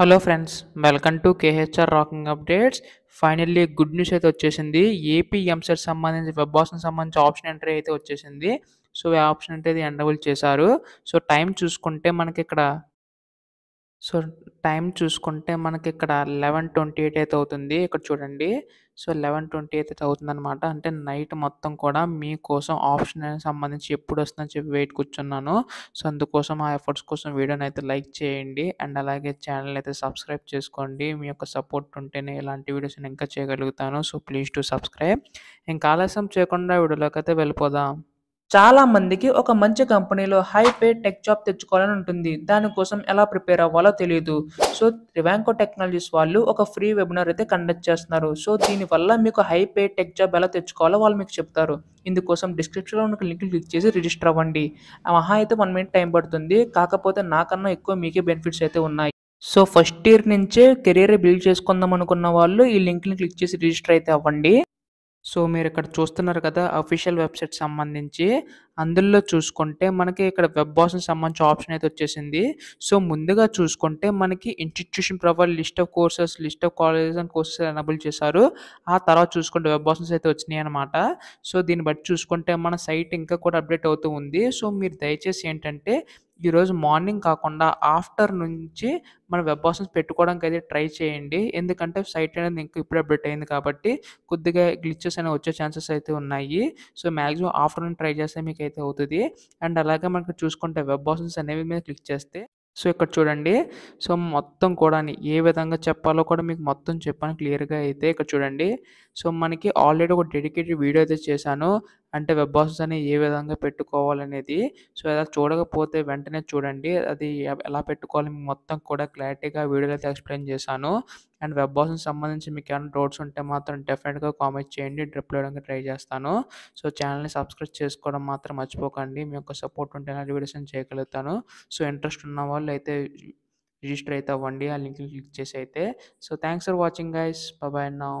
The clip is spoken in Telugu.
hello friends welcome to KHR rocking updates finally good news అయితే వచ్చేసింది ఏపీ ఎంసెట్ సంబంధించి వెబ్ ఆప్షన్ సంబంధించి ఆప్షన్ ఎంట్రీ అయితే వచ్చేసింది సో ఈ ఆప్షన్ అయితే ఇది ఎండబుల్ చేశారు సో టైం చూసుకుంటే మనకి ఇక్కడ సో టైం చూసుకుంటే మనకి ఇక్కడ లెవెన్ ట్వంటీ ఎయిట్ అయితే అవుతుంది ఇక్కడ చూడండి సో లెవెన్ ట్వంటీ అయితే అవుతుందన్నమాట అంటే నైట్ మొత్తం కూడా మీకోసం ఆప్షన్ సంబంధించి ఎప్పుడు వస్తుందని చెప్పి వెయిట్ కూర్చున్నాను సో అందుకోసం ఆ ఎఫర్ట్స్ కోసం వీడియోని అయితే లైక్ చేయండి అండ్ అలాగే ఛానల్ అయితే సబ్స్క్రైబ్ చేసుకోండి మీ యొక్క సపోర్ట్ ఉంటేనే ఇలాంటి వీడియోస్ నేను ఇంకా చేయగలుగుతాను సో ప్లీజ్ టు సబ్స్క్రైబ్ ఇంకా ఆలస్యం చేయకుండా వీడియోలోకి అయితే వెళ్ళిపోదాం చాలా మందికి ఒక మంచి కంపెనీలో హై పే టెక్ జాబ్ తెచ్చుకోవాలని ఉంటుంది దానికోసం ఎలా ప్రిపేర్ అవ్వాలో తెలియదు సో రివాంకో టెక్నాలజీస్ వాళ్ళు ఒక ఫ్రీ వెబినార్ అయితే కండక్ట్ చేస్తున్నారు సో దీనివల్ల మీకు హై పే టెక్ జాబ్ ఎలా తెచ్చుకోవాలో వాళ్ళు మీకు చెప్తారు ఇందుకోసం డిస్క్రిప్షన్లో ఉన్న లింక్ క్లిక్ చేసి రిజిస్టర్ అవ్వండి మహా అయితే వన్ మినిట్ టైం పడుతుంది కాకపోతే నాకన్నా ఎక్కువ మీకే బెనిఫిట్స్ అయితే ఉన్నాయి సో ఫస్ట్ ఇయర్ నుంచే కెరీర్ బిల్డ్ చేసుకుందాం అనుకున్న వాళ్ళు ఈ లింక్ని క్లిక్ చేసి రిజిస్టర్ అయితే అవ్వండి సో మీరు ఇక్కడ చూస్తున్నారు కదా అఫీషియల్ వెబ్సైట్ సంబంధించి అందులో చూసుకుంటే మనకి ఇక్కడ వెబ్ బాస్కి సంబంధించి ఆప్షన్ అయితే వచ్చేసింది సో ముందుగా చూసుకుంటే మనకి institution provide list of courses list of colleges and courses enable చేశారు ఆ తర్వాత చూసుకుంటే వెబ్ బాసన్స్ అయితే వచ్చినాయి అనమాట సో దీన్ని బట్టి చూసుకుంటే మన సైట్ ఇంకా కూడా అప్డేట్ అవుతూ ఉంది సో మీరు దయచేసి ఏంటంటే ఈరోజు మార్నింగ్ కాకుండా ఆఫ్టర్ నుంచి మన వెబ్ ఆప్షన్స్ పెట్టుకోవడానికి అయితే ట్రై చేయండి ఎందుకంటే సైట్ అనేది ఇంకా ఇప్పుడు అప్డేట్ అయింది కాబట్టి కొద్దిగా గ్లిచెస్ అనేవి వచ్చే ఛాన్సెస్ అయితే ఉన్నాయి సో మ్యాక్సిమం నుంచి ట్రై చేస్తే మీకు అయితే అవుతుంది అండ్ అలాగే మనకు చూసుకుంటే వెబ్ ఆప్షన్స్ అనేవి మీద క్లిక్ చేస్తే సో ఇక్కడ చూడండి సో మొత్తం కూడా ఏ విధంగా చెప్పాలో కూడా మీకు మొత్తం చెప్పాను క్లియర్గా అయితే ఇక్కడ చూడండి సో మనకి ఆల్రెడీ ఒక డెడికేటెడ్ వీడియో అయితే చేశాను అంటే వెబ్ బాక్సెస్ అనేవి ఏ విధంగా పెట్టుకోవాలనేది సో అలా చూడకపోతే వెంటనే చూడండి అది ఎలా పెట్టుకోవాలి మొత్తం కూడా క్లారిటీగా వీడియోలో అయితే ఎక్స్ప్లెయిన్ చేశాను అండ్ వెబ్ బాస్కి సంబంధించి మీకు ఏమైనా డౌట్స్ ఉంటే మాత్రం డెఫినెట్గా కామెంట్ చేయండి డ్రిప్ ఇవ్వడానికి ట్రై చేస్తాను సో ఛానల్ని సబ్స్క్రైబ్ చేసుకోవడం మాత్రం మర్చిపోకండి మీ యొక్క సపోర్ట్ ఉంటే నా వీడియోస్ చేయగలుగుతాను సో ఇంట్రెస్ట్ ఉన్న వాళ్ళు అయితే రిజిస్టర్ అయితే అవ్వండి ఆ లింక్ క్లిక్ చేసి అయితే so thanks for watching guys bye now